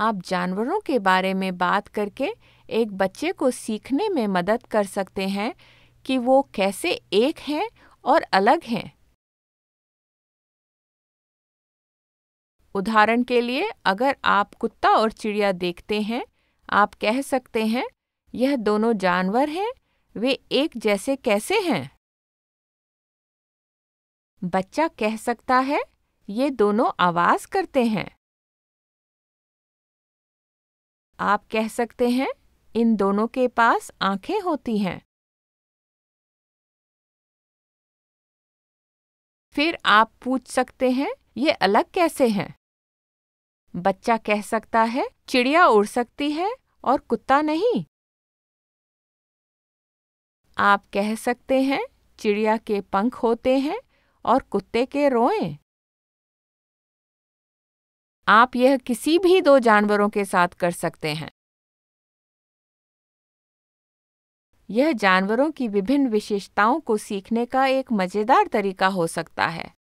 आप जानवरों के बारे में बात करके एक बच्चे को सीखने में मदद कर सकते हैं कि वो कैसे एक हैं और अलग हैं उदाहरण के लिए अगर आप कुत्ता और चिड़िया देखते हैं आप कह सकते हैं यह दोनों जानवर हैं वे एक जैसे कैसे हैं बच्चा कह सकता है ये दोनों आवाज करते हैं आप कह सकते हैं इन दोनों के पास आंखें होती हैं फिर आप पूछ सकते हैं ये अलग कैसे हैं बच्चा कह सकता है चिड़िया उड़ सकती है और कुत्ता नहीं आप कह सकते हैं चिड़िया के पंख होते हैं और कुत्ते के रोएं आप यह किसी भी दो जानवरों के साथ कर सकते हैं यह जानवरों की विभिन्न विशेषताओं को सीखने का एक मज़ेदार तरीका हो सकता है